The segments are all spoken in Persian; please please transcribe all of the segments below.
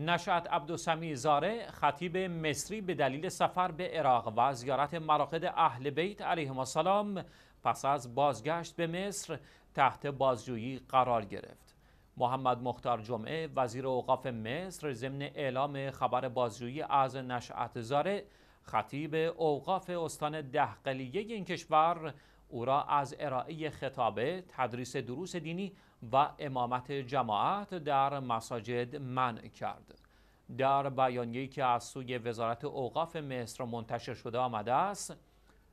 نشعت عبدالسمی زاره خطیب مصری به دلیل سفر به عراق و زیارت مراقد اهل بیت علیهم السلام پس از بازگشت به مصر تحت بازجویی قرار گرفت. محمد مختار جمعه وزیر اوقاف مصر ضمن اعلام خبر بازجویی از نشعت زاره خطیب اوقاف استان دهقلیه این کشور او را از ارائه خطابه، تدریس دروس دینی و امامت جماعت در مساجد منع کرد. در بیانیه‌ای که از سوی وزارت اوقاف مصر منتشر شده آمده است،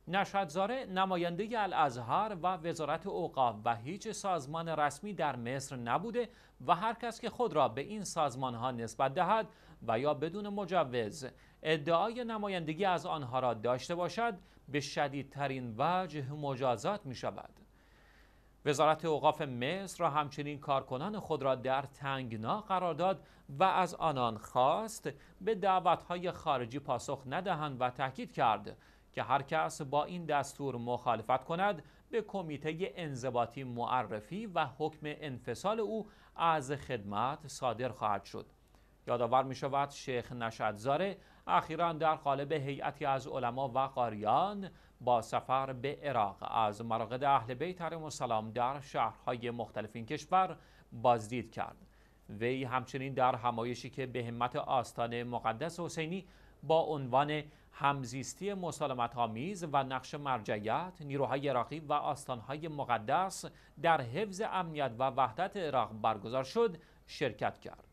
نشدزاره نماینده الازهر و وزارت اوقاف و هیچ سازمان رسمی در مصر نبوده و هر کس که خود را به این سازمان ها نسبت دهد و یا بدون مجوز ادعای نمایندگی از آنها را داشته باشد به شدیدترین وجه مجازات می شود. وزارت اوقاف مصر را همچنین کارکنان خود را در تنگنا قرار داد و از آنان خواست به دعوتهای خارجی پاسخ ندهند و تاکید کرد که هر کس با این دستور مخالفت کند به کمیته انضباطی معرفی و حکم انفصال او از خدمت صادر خواهد شد یادآور می شود شیخ نشدزاره اخیرا در قالب هیئتی از علما و قاریان با سفر به عراق از مراقد اهل بیت علیهم السلام در شهرهای مختلف این کشور بازدید کرد وی همچنین در همایشی که به همت آستان مقدس حسینی با عنوان همزیستی مسالمت آمیز و نقش مرجعیت نیروهای عراقی و آستانهای مقدس در حفظ امنیت و وحدت عراق برگزار شد شرکت کرد